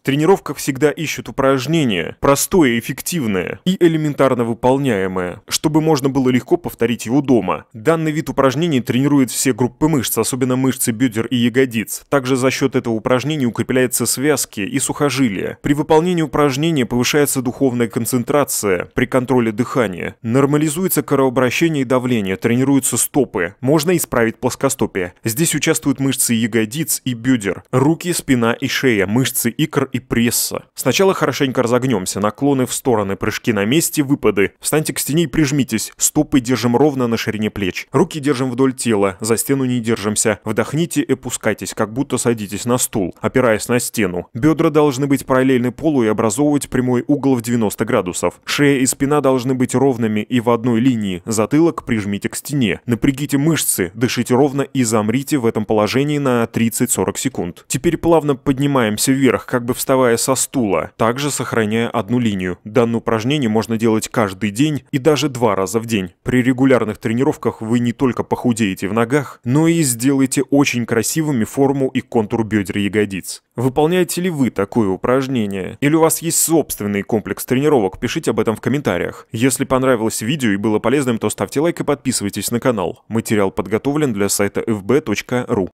В тренировках всегда ищут упражнения, простое, эффективное и элементарно выполняемое, чтобы можно было легко повторить его дома. Данный вид упражнений тренирует все группы мышц, особенно мышцы бедер и ягодиц. Также за счет этого упражнения укрепляются связки и сухожилия. При выполнении упражнения повышается духовная концентрация при контроле дыхания. Нормализуется кровообращение и давление, тренируются стопы. Можно исправить плоскостопие. Здесь участвуют мышцы ягодиц и бедер, руки, спина и шея, мышцы икр и пресса. Сначала хорошенько разогнемся, наклоны в стороны, прыжки на месте, выпады. Встаньте к стене и прижмитесь, стопы держим ровно на ширине плеч. Руки держим вдоль тела, за стену не держимся. Вдохните и опускайтесь, как будто садитесь на стул, опираясь на стену. Бедра должны быть параллельны полу и образовывать прямой угол в 90 градусов. Шея и спина должны быть ровными и в одной линии. Затылок прижмите к стене. Напрягите мышцы, дышите ровно и замрите в этом положении на 30-40 секунд. Теперь плавно поднимаемся вверх, как бы в вставая со стула, также сохраняя одну линию. Данное упражнение можно делать каждый день и даже два раза в день. При регулярных тренировках вы не только похудеете в ногах, но и сделаете очень красивыми форму и контур бедер ягодиц. Выполняете ли вы такое упражнение? Или у вас есть собственный комплекс тренировок? Пишите об этом в комментариях. Если понравилось видео и было полезным, то ставьте лайк и подписывайтесь на канал. Материал подготовлен для сайта fb.ru.